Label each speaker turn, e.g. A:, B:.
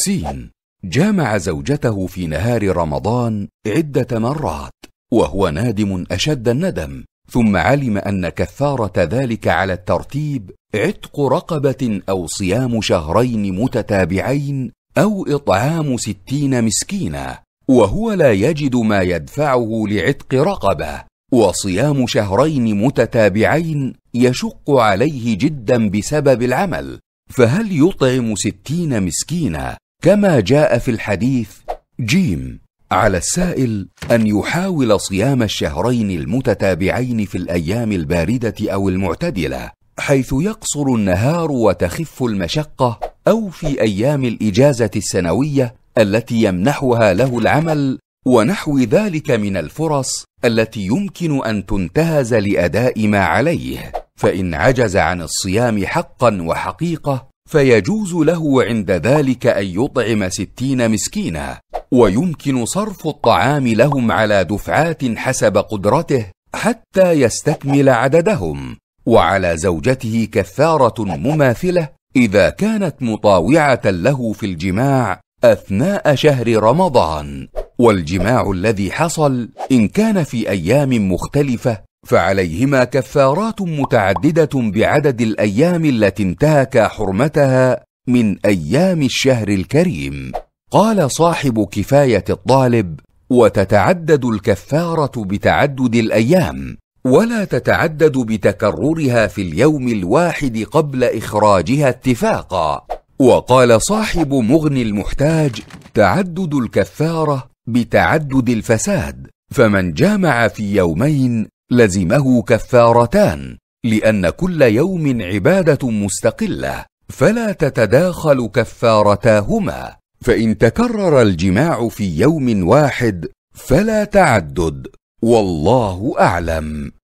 A: سين جامع زوجته في نهار رمضان عدة مرات وهو نادم أشد الندم ثم علم أن كفارة ذلك على الترتيب عتق رقبة أو صيام شهرين متتابعين أو إطعام ستين مسكينا وهو لا يجد ما يدفعه لعتق رقبة وصيام شهرين متتابعين يشق عليه جدا بسبب العمل فهل يطعم ستين مسكينا كما جاء في الحديث جيم على السائل ان يحاول صيام الشهرين المتتابعين في الايام البارده او المعتدله حيث يقصر النهار وتخف المشقه او في ايام الاجازه السنويه التي يمنحها له العمل ونحو ذلك من الفرص التي يمكن ان تنتهز لاداء ما عليه فان عجز عن الصيام حقا وحقيقه فيجوز له عند ذلك أن يطعم ستين مسكينا ويمكن صرف الطعام لهم على دفعات حسب قدرته حتى يستكمل عددهم وعلى زوجته كفاره مماثله اذا كانت مطاوعه له في الجماع اثناء شهر رمضان والجماع الذي حصل ان كان في ايام مختلفه فعليهما كفارات متعدده بعدد الايام التي انتهكا حرمتها من ايام الشهر الكريم قال صاحب كفايه الطالب وتتعدد الكفاره بتعدد الايام ولا تتعدد بتكررها في اليوم الواحد قبل اخراجها اتفاقا وقال صاحب مغني المحتاج تعدد الكفاره بتعدد الفساد فمن جامع في يومين لزمه كفارتان لان كل يوم عباده مستقله فلا تتداخل كفارتاهما فان تكرر الجماع في يوم واحد فلا تعدد والله اعلم